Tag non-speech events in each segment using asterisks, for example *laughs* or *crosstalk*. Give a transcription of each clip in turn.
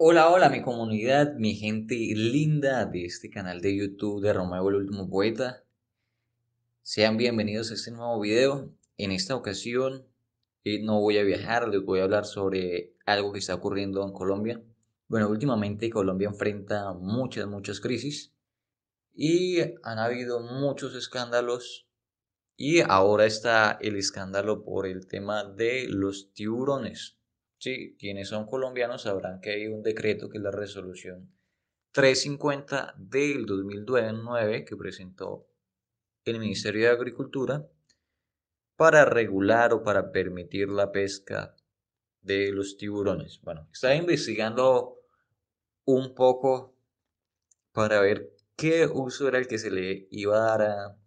Hola, hola mi comunidad, mi gente linda de este canal de YouTube de Romeo el Último Poeta. Sean bienvenidos a este nuevo video. En esta ocasión eh, no voy a viajar, les voy a hablar sobre algo que está ocurriendo en Colombia. Bueno, últimamente Colombia enfrenta muchas, muchas crisis y han habido muchos escándalos y ahora está el escándalo por el tema de los tiburones. Sí, quienes son colombianos sabrán que hay un decreto que es la resolución 350 del 2009 que presentó el Ministerio de Agricultura para regular o para permitir la pesca de los tiburones. Bueno, estaba investigando un poco para ver qué uso era el que se le iba a dar a,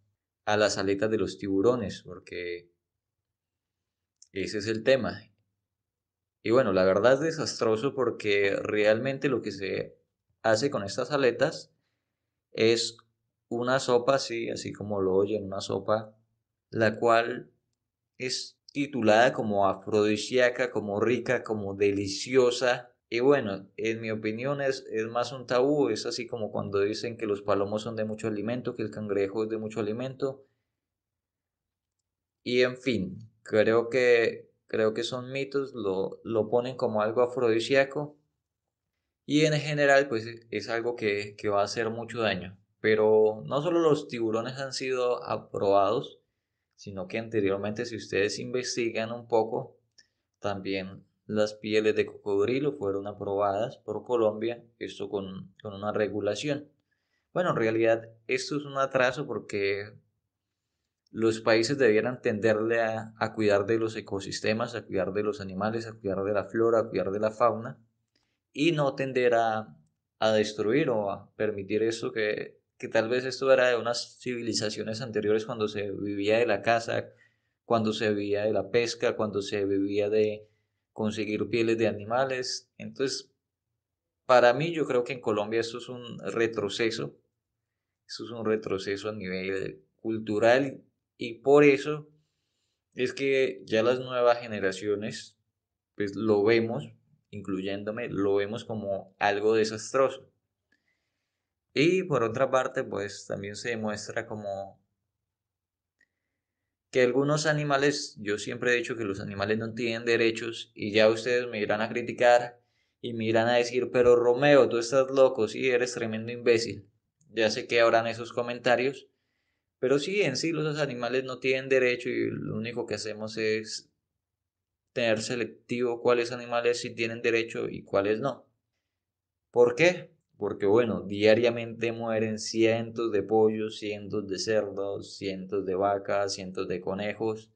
a las aletas de los tiburones, porque ese es el tema. Y bueno, la verdad es desastroso porque realmente lo que se hace con estas aletas es una sopa, sí, así como lo oyen, una sopa, la cual es titulada como afrodisíaca, como rica, como deliciosa. Y bueno, en mi opinión es, es más un tabú, es así como cuando dicen que los palomos son de mucho alimento, que el cangrejo es de mucho alimento. Y en fin, creo que creo que son mitos, lo, lo ponen como algo afrodisíaco y en general pues e, es algo que, va a hacer mucho daño. Pero no solo los tiburones han sido aprobados, sino que anteriormente si ustedes investigan un poco, también las pieles de cocodrilo fueron aprobadas por Colombia, esto con, con una regulación. Bueno, en realidad esto es un atraso porque los países debieran tenderle a, cuidar de los ecosistemas, a cuidar de los animales, a cuidar de la flora, a cuidar de la fauna y no tender a, destruir o a permitir eso, que, que tal vez esto era de unas civilizaciones anteriores cuando se vivía de la caza, cuando se vivía de la pesca, cuando se vivía de conseguir pieles de animales. Entonces, para mí yo creo que en Colombia esto es un retroceso, esto es un retroceso a nivel cultural y por eso es que ya las nuevas generaciones, pues lo vemos, incluyéndome, lo vemos como algo desastroso. Y por otra parte, pues también se demuestra como que algunos animales, yo siempre he dicho que los animales no tienen derechos y ya ustedes me irán a criticar y me irán a decir, pero Romeo, tú estás loco, sí, eres tremendo imbécil. Ya sé que habrán esos comentarios, pero sí, en sí los animales no tienen derecho y lo único que hacemos es tener selectivo cuáles animales sí tienen derecho y cuáles no. ¿Por qué? Porque bueno, diariamente mueren cientos de pollos, cientos de cerdos, cientos de vacas, cientos de conejos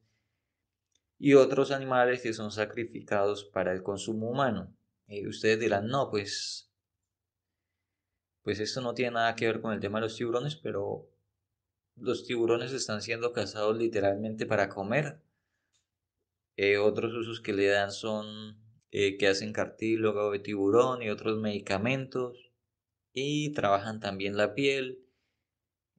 y otros animales que son sacrificados para el consumo humano. Y ustedes dirán, no, pues, pues esto no tiene nada que ver con el tema de los tiburones, pero los tiburones están siendo cazados literalmente para comer. Eh, otros usos que le dan son eh, que hacen cartílago de tiburón y otros medicamentos. Y trabajan también la piel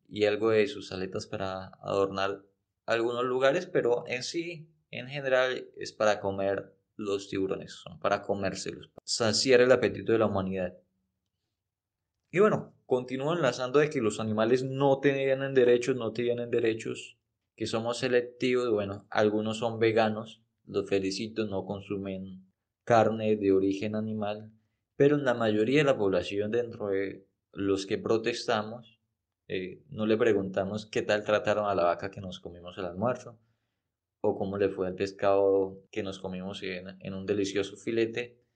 y algo de sus aletas para adornar algunos lugares, pero en sí, en general, es para comer los tiburones, son para comérselos, para saciar el apetito de la humanidad. Y bueno, Continúo enlazando de que los animales no tienen derechos, no tienen derechos, que somos selectivos, bueno, algunos son veganos, los felicito, no consumen carne de origen animal, pero la mayoría de la población dentro de los que protestamos, eh, no le preguntamos qué tal trataron a la vaca que nos comimos el almuerzo, o cómo le fue el pescado que nos comimos en un delicioso filete,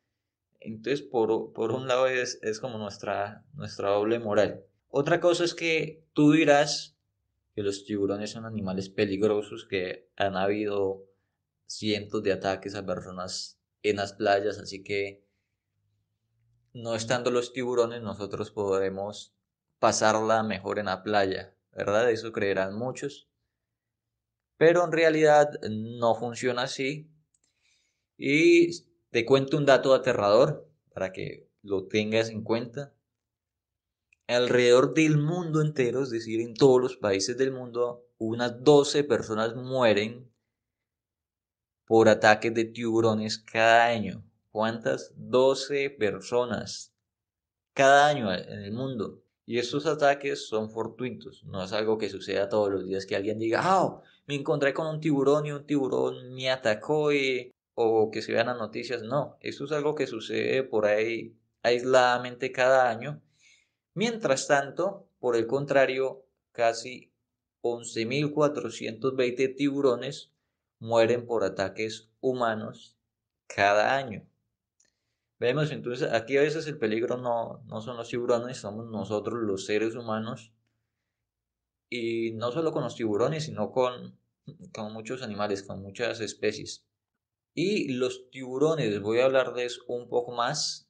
entonces, por, un lado es, como nuestra, nuestra doble moral. Otra cosa es que tú dirás que los tiburones son animales peligrosos, que han habido cientos de ataques a personas en las playas, así que no estando los tiburones nosotros podremos pasarla mejor en la playa, ¿verdad? Eso creerán muchos. Pero en realidad no funciona así. Y te cuento un dato aterrador para que lo tengas en cuenta. Alrededor del mundo entero, es decir, en todos los países del mundo, unas 12 personas mueren por ataques de tiburones cada año. ¿Cuántas? 12 personas cada año en el mundo. Y esos ataques son fortuitos, no es algo que suceda todos los días que alguien diga, ah, oh, me encontré con un tiburón y un tiburón me atacó y o que se vean las noticias, no, esto es algo que sucede por ahí aisladamente cada año. Mientras tanto, por el contrario, casi 11.420 tiburones mueren por ataques humanos cada año. Vemos entonces, aquí a veces el peligro no, no son los tiburones, somos nosotros los seres humanos. Y no solo con los tiburones, sino con, con muchos animales, con muchas especies. Y los tiburones, voy a hablarles un poco más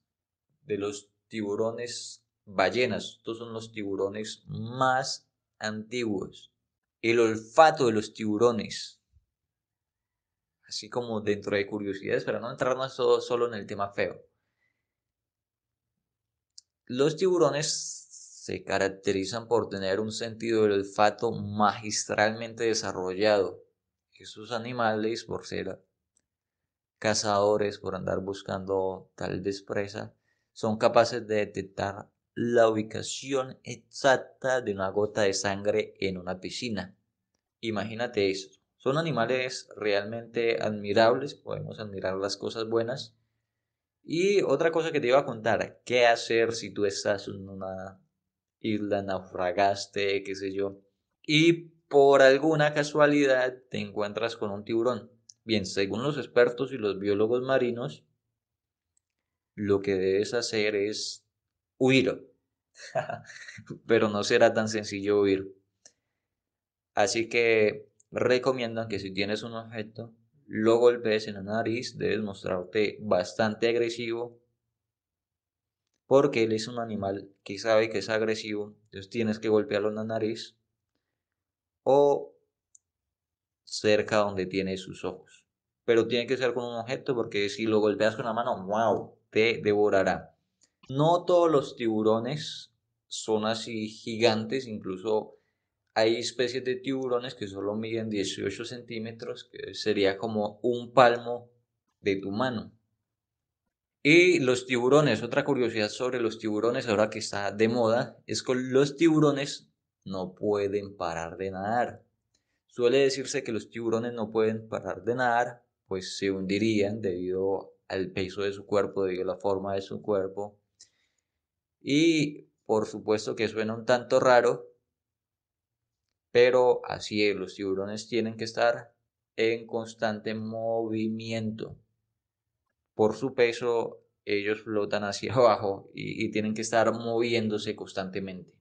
de los tiburones ballenas. Estos son los tiburones más antiguos. El olfato de los tiburones. Así como dentro de curiosidades, para no entrarnos solo en el tema feo. Los tiburones se caracterizan por tener un sentido del olfato magistralmente desarrollado. Esos animales, por ser cazadores, por andar buscando tal despresa, son capaces de detectar la ubicación exacta de una gota de sangre en una piscina. Imagínate eso. Son animales realmente admirables, podemos admirar las cosas buenas. Y otra cosa que te iba a contar, ¿qué hacer si tú estás en una isla, naufragaste, qué sé yo, y por alguna casualidad te encuentras con un tiburón? Bien, según los expertos y los biólogos marinos, lo que debes hacer es huir. *laughs* Pero no será tan sencillo huir. Así que recomiendan que si tienes un objeto, lo golpees en la nariz, debes mostrarte bastante agresivo, porque él es un animal que sabe que es agresivo, entonces tienes que golpearlo en la nariz. O cerca donde tiene sus ojos. Pero tiene que ser con un objeto porque si lo golpeas con la mano, wow, te devorará. No todos los tiburones son así gigantes, incluso hay especies de tiburones que solo miden 18 centímetros, que sería como un palmo de tu mano. Y los tiburones, otra curiosidad sobre los tiburones ahora que está de moda, es que los tiburones no pueden parar de nadar. Suele decirse que los tiburones no pueden parar de nadar, pues se hundirían debido al peso de su cuerpo, debido a la forma de su cuerpo. Y por supuesto que suena un tanto raro, pero así es, los tiburones tienen que estar en constante movimiento. Por su peso, ellos flotan hacia *laughs* abajo y, y tienen que estar moviéndose constantemente.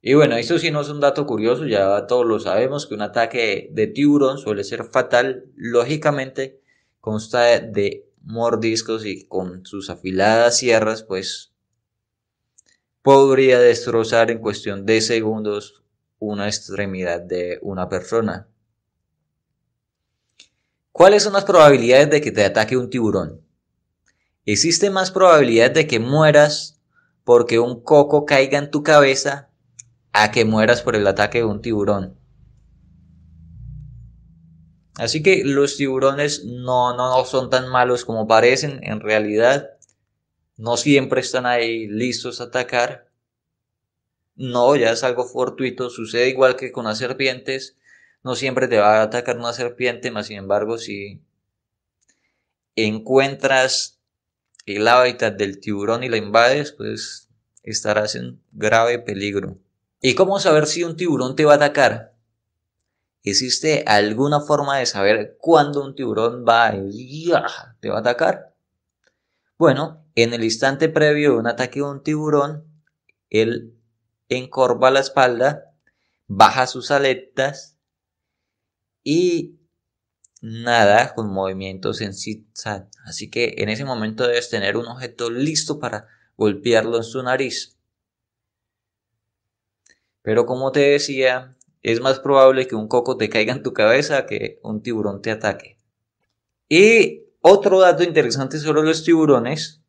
Y bueno, esto sí no es un dato curioso, ya todos lo sabemos, que un ataque de tiburón suele ser fatal, lógicamente consta de mordiscos y con sus afiladas sierras, pues podría destrozar en cuestión de segundos una extremidad de una persona. ¿Cuáles son las probabilidades de que te ataque un tiburón? Existe más probabilidad de que mueras porque un coco caiga en tu cabeza a que mueras por el ataque de un tiburón. Así que los tiburones no, no, son tan malos como parecen en realidad. No siempre están ahí listos a atacar. No, ya es algo fortuito. Sucede igual que con las serpientes. No siempre te va a atacar una serpiente, más sin embargo, si encuentras el hábitat del tiburón y la invades, pues estarás en grave peligro. ¿Y cómo saber si un tiburón te va a atacar? ¿Existe alguna forma de saber cuándo un tiburón va a... te va a atacar? Bueno, en el instante previo de un ataque de un tiburón, él encorva la espalda, baja sus aletas y nada con movimientos en Así que en ese momento debes tener un objeto listo para golpearlo en su nariz. Pero como te decía, es más probable que un coco te caiga en tu cabeza que un tiburón te ataque. Y otro dato interesante sobre los tiburones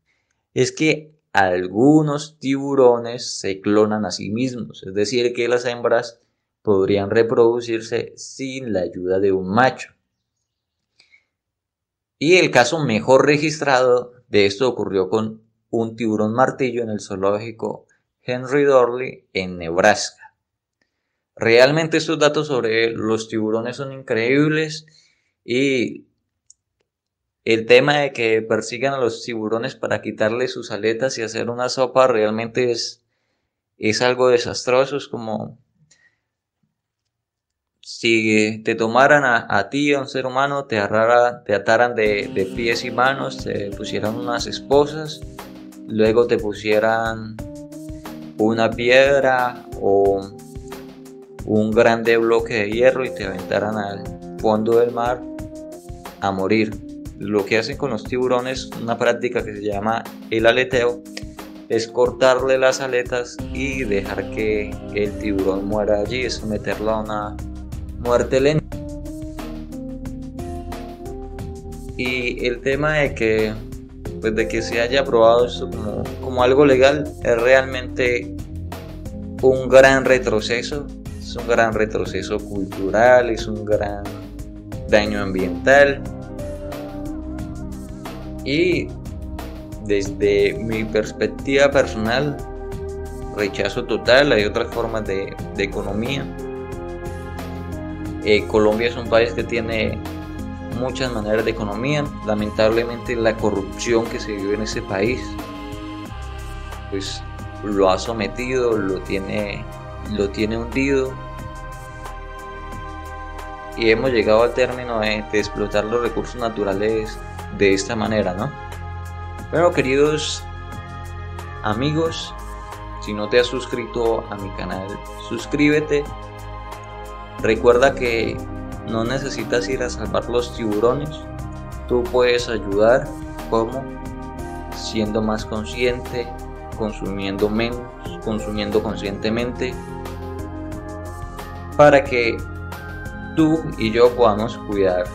es que algunos tiburones se clonan a sí mismos, es decir, que las hembras podrían reproducirse sin la ayuda de un macho. Y el caso mejor registrado de esto ocurrió con un tiburón martillo en el zoológico Henry Dorley en Nebraska. Realmente estos datos sobre los tiburones son increíbles y el tema de que persigan a los tiburones para quitarle sus aletas y hacer una sopa realmente es, es algo desastroso, es como si te tomaran a, ti, a un ser humano, te, arrara, te ataran de, de, pies y manos, te pusieran unas esposas, luego te pusieran una piedra o un grande bloque de hierro y te aventaran al fondo del mar a morir. Lo que hacen con los tiburones, una práctica que se llama el aleteo, es cortarle las aletas y dejar que el tiburón muera allí, es someterlo a una muerte lenta. Y el tema de que pues de que se haya aprobado esto como, algo legal es realmente un gran retroceso, es un gran retroceso cultural, es un gran daño ambiental. Y desde mi perspectiva personal, rechazo total, hay otras formas de, economía. Eh, Colombia es un país que tiene muchas maneras de economía. Lamentablemente la corrupción que se vive en ese país, pues lo ha sometido, lo tiene, lo tiene hundido. Y hemos llegado al término de, explotar los recursos naturales de esta manera, ¿no? Bueno, queridos amigos, si no te has suscrito a mi canal, suscríbete. Recuerda que no necesitas ir a salvar los tiburones, tú puedes ayudar como siendo más consciente, consumiendo menos, consumiendo conscientemente, para que tú y yo podamos cuidar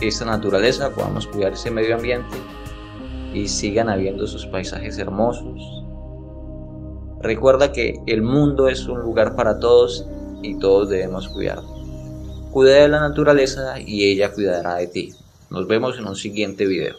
esta naturaleza, podamos cuidar ese medio ambiente y sigan habiendo sus paisajes hermosos. Recuerda que el mundo es un lugar para todos y todos debemos cuidarlo. Cuida de la naturaleza y ella cuidará de ti. Nos vemos en un siguiente video.